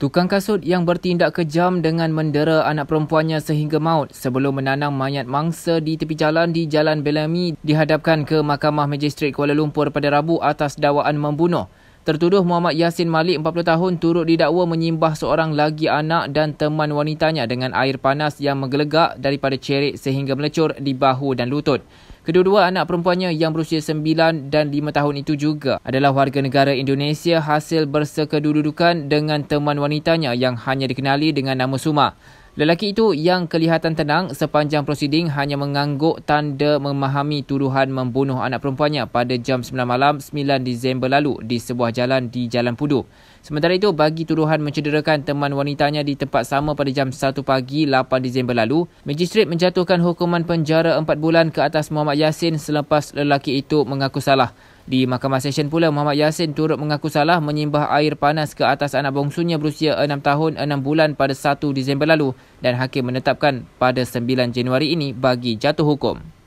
Tukang kasut yang bertindak kejam dengan mendera anak perempuannya sehingga maut sebelum menanam mayat mangsa di tepi jalan di Jalan Belami dihadapkan ke Mahkamah Majistret Kuala Lumpur pada Rabu atas dakwaan membunuh. Tertuduh Muhammad Yasin Malik 40 tahun turut didakwa menyimbah seorang lagi anak dan teman wanitanya dengan air panas yang menggelegak daripada cerit sehingga melecur di bahu dan lutut. Kedua-dua anak perempuannya yang berusia 9 dan 5 tahun itu juga adalah warga negara Indonesia hasil bersekedudukan dengan teman wanitanya yang hanya dikenali dengan nama Suma. Lelaki itu yang kelihatan tenang sepanjang prosiding hanya mengangguk tanda memahami tuduhan membunuh anak perempuannya pada jam 9 malam 9 Disember lalu di sebuah jalan di Jalan Pudu. Sementara itu, bagi tuduhan mencederakan teman wanitanya di tempat sama pada jam 1 pagi 8 Disember lalu, majistret menjatuhkan hukuman penjara 4 bulan ke atas Muhammad Yasin selepas lelaki itu mengaku salah. Di mahkamah sesyen pula, Muhammad Yasin turut mengaku salah menyimbah air panas ke atas anak bongsunya berusia 6 tahun 6 bulan pada 1 Disember lalu dan hakim menetapkan pada 9 Januari ini bagi jatuh hukum.